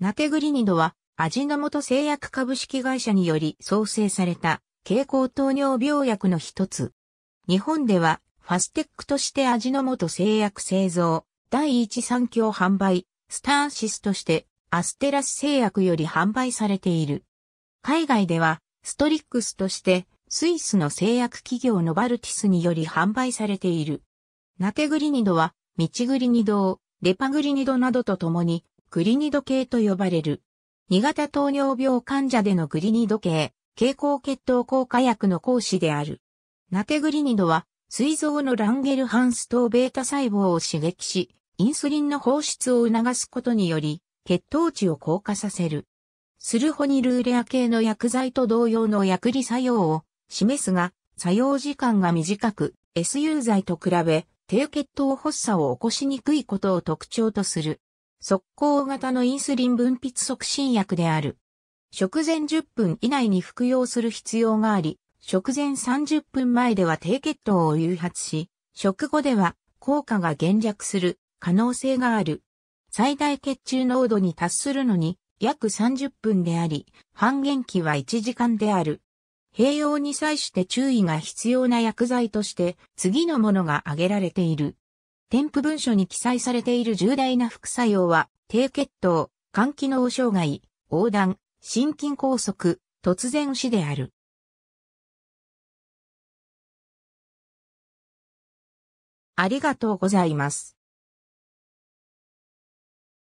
ナテグリニドは、味の素製薬株式会社により創生された、経口糖尿病薬の一つ。日本では、ファステックとして味の素製薬製造、第一三共販売、スターシスとして、アステラス製薬より販売されている。海外では、ストリックスとして、スイスの製薬企業のバルティスにより販売されている。ナテグリニドは、ミチグリニドを、レパグリニドなどと共に、グリニド系と呼ばれる。2型糖尿病患者でのグリニド系、蛍光血糖効果薬の講師である。ナテグリニドは、膵臓のランゲルハンス糖ベータ細胞を刺激し、インスリンの放出を促すことにより、血糖値を降下させる。スルホニルーレア系の薬剤と同様の薬理作用を示すが、作用時間が短く、SU 剤と比べ、低血糖発作を起こしにくいことを特徴とする。速攻型のインスリン分泌促進薬である。食前10分以内に服用する必要があり、食前30分前では低血糖を誘発し、食後では効果が減弱する可能性がある。最大血中濃度に達するのに約30分であり、半減期は1時間である。併用に際して注意が必要な薬剤として次のものが挙げられている。添付文書に記載されている重大な副作用は、低血糖、肝機能障害、横断、心筋梗塞、突然死である。ありがとうございます。